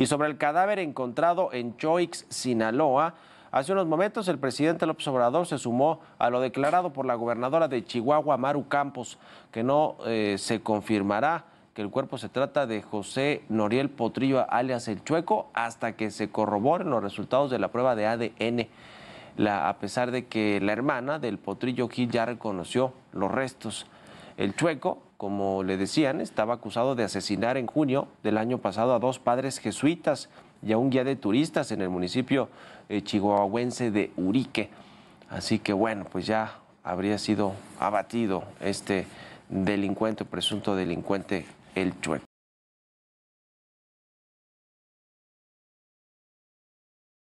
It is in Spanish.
Y sobre el cadáver encontrado en Choix, Sinaloa, hace unos momentos el presidente López Obrador se sumó a lo declarado por la gobernadora de Chihuahua, Maru Campos, que no eh, se confirmará que el cuerpo se trata de José Noriel Potrillo, alias El Chueco, hasta que se corroboren los resultados de la prueba de ADN. a pesar de que la hermana del Potrillo Gil ya reconoció los restos el chueco, como le decían, estaba acusado de asesinar en junio del año pasado a dos padres jesuitas y a un guía de turistas en el municipio eh, chihuahuense de Urique. Así que bueno, pues ya habría sido abatido este delincuente, presunto delincuente, el chueco.